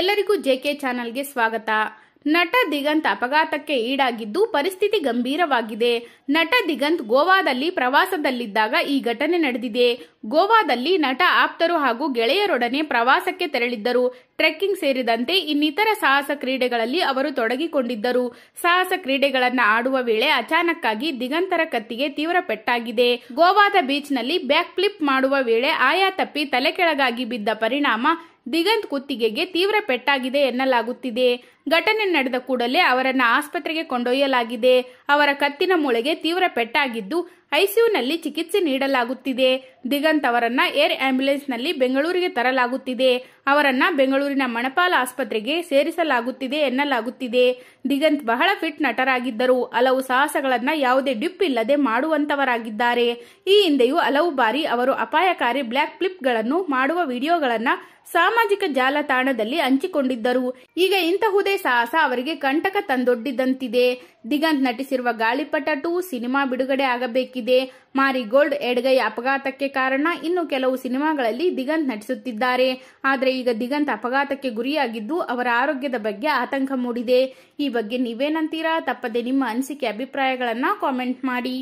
ಎಲ್ಲರಿಗೂ ಜೆಕೆ ಚಾನೆಲ್ಗೆ ಸ್ವಾಗತ ನಟ ದಿಗಂತ್ ಅಪಘಾತಕ್ಕೆ ಈಡಾಗಿದ್ದು ಪರಿಸ್ಥಿತಿ ಗಂಭೀರವಾಗಿದೆ ನಟ ದಿಗಂತ್ ಗೋವಾದಲ್ಲಿ ಪ್ರವಾಸದಲ್ಲಿದ್ದಾಗ ಈ ಘಟನೆ ನಡೆದಿದೆ ಗೋವಾದಲ್ಲಿ ನಟ ಆಪ್ತರು ಹಾಗೂ ಗೆಳೆಯರೊಡನೆ ಪ್ರವಾಸಕ್ಕೆ ತೆರಳಿದ್ದರು ಟ್ರೆಕ್ಕಿಂಗ್ ಸೇರಿದಂತೆ ಇನ್ನಿತರ ಸಾಹಸ ಕ್ರೀಡೆಗಳಲ್ಲಿ ಅವರು ತೊಡಗಿಕೊಂಡಿದ್ದರು ಸಾಹಸ ಕ್ರೀಡೆಗಳನ್ನು ಆಡುವ ವೇಳೆ ಅಚಾನಕ್ಕಾಗಿ ದಿಗಂತರ ಕತ್ತಿಗೆ ತೀವ್ರ ಪೆಟ್ಟಾಗಿದೆ ಗೋವಾದ ಬೀಚ್ನಲ್ಲಿ ಬ್ಯಾಕ್ ಫ್ಲಿಪ್ ಮಾಡುವ ವೇಳೆ ಆಯಾ ತಪ್ಪಿ ತಲೆ ಕೆಳಗಾಗಿ ಬಿದ್ದ ಪರಿಣಾಮ ದಿಗಂತ್ ಕುತ್ತಿಗೆಗೆ ತೀವ್ರ ಪೆಟ್ಟಾಗಿದೆ ಎನ್ನಲಾಗುತ್ತಿದೆ ಘಟನೆ ನಡೆದ ಕೂಡಲೇ ಅವರನ್ನು ಆಸ್ಪತ್ರೆಗೆ ಕೊಂಡೊಯ್ಯಲಾಗಿದೆ ಅವರ ಕತ್ತಿನ ಮೂಳೆಗೆ ತೀವ್ರ ಪೆಟ್ಟಾಗಿದ್ದು ಐಸಿಯುನಲ್ಲಿ ಚಿಕಿತ್ಸೆ ನೀಡಲಾಗುತ್ತಿದೆ ದಿಗಂತ್ ಅವರನ್ನ ಏರ್ ಆಂಬ್ಯುಲೆನ್ಸ್ನಲ್ಲಿ ಬೆಂಗಳೂರಿಗೆ ತರಲಾಗುತ್ತಿದೆ ಅವರನ್ನ ಬೆಂಗಳೂರಿನ ಮಣಪಾಲ ಆಸ್ಪತ್ರೆಗೆ ಸೇರಿಸಲಾಗುತ್ತಿದೆ ಎನ್ನಲಾಗುತ್ತಿದೆ ದಿಗಂತ್ ಬಹಳ ಫಿಟ್ ನಟರಾಗಿದ್ದರು ಹಲವು ಸಾಹಸಗಳನ್ನ ಯಾವುದೇ ಡಿಪ್ ಇಲ್ಲದೆ ಮಾಡುವಂತವರಾಗಿದ್ದಾರೆ ಈ ಹಿಂದೆಯೂ ಹಲವು ಬಾರಿ ಅವರು ಅಪಾಯಕಾರಿ ಬ್ಲ್ಯಾಕ್ ಫ್ಲಿಪ್ಗಳನ್ನು ಮಾಡುವ ವಿಡಿಯೋಗಳನ್ನ ಸಾಮಾಜಿಕ ಜಾಲತಾಣದಲ್ಲಿ ಹಂಚಿಕೊಂಡಿದ್ದರು ಈಗ ಇಂತಹುದೇ ಸಾಹಸ ಅವರಿಗೆ ಕಂಟಕ ತಂದೊಡ್ಡಿದಂತಿದೆ ದಿಗಂತ್ ನಟಿಸಿರುವ ಗಾಳಿಪಟ ಟು ಸಿನಿಮಾ ಬಿಡುಗಡೆ ಆಗಬೇಕಿದೆ ಸಿಕ್ಕಿದೆ ಮಾರಿಗೋಲ್ಡ್ ಎಡ್ಗೈ ಅಪಘಾತಕ್ಕೆ ಕಾರಣ ಇನ್ನು ಕೆಲವು ಸಿನಿಮಾಗಳಲ್ಲಿ ದಿಗಂತ್ ನಟಿಸುತ್ತಿದ್ದಾರೆ ಆದರೆ ಈಗ ದಿಗಂತ್ ಅಪಘಾತಕ್ಕೆ ಗುರಿಯಾಗಿದ್ದು ಅವರ ಆರೋಗ್ಯದ ಬಗ್ಗೆ ಆತಂಕ ಮೂಡಿದೆ ಈ ಬಗ್ಗೆ ನೀವೇನಂತೀರಾ ತಪ್ಪದೆ ನಿಮ್ಮ ಅನಿಸಿಕೆ ಅಭಿಪ್ರಾಯಗಳನ್ನು ಕಾಮೆಂಟ್ ಮಾಡಿ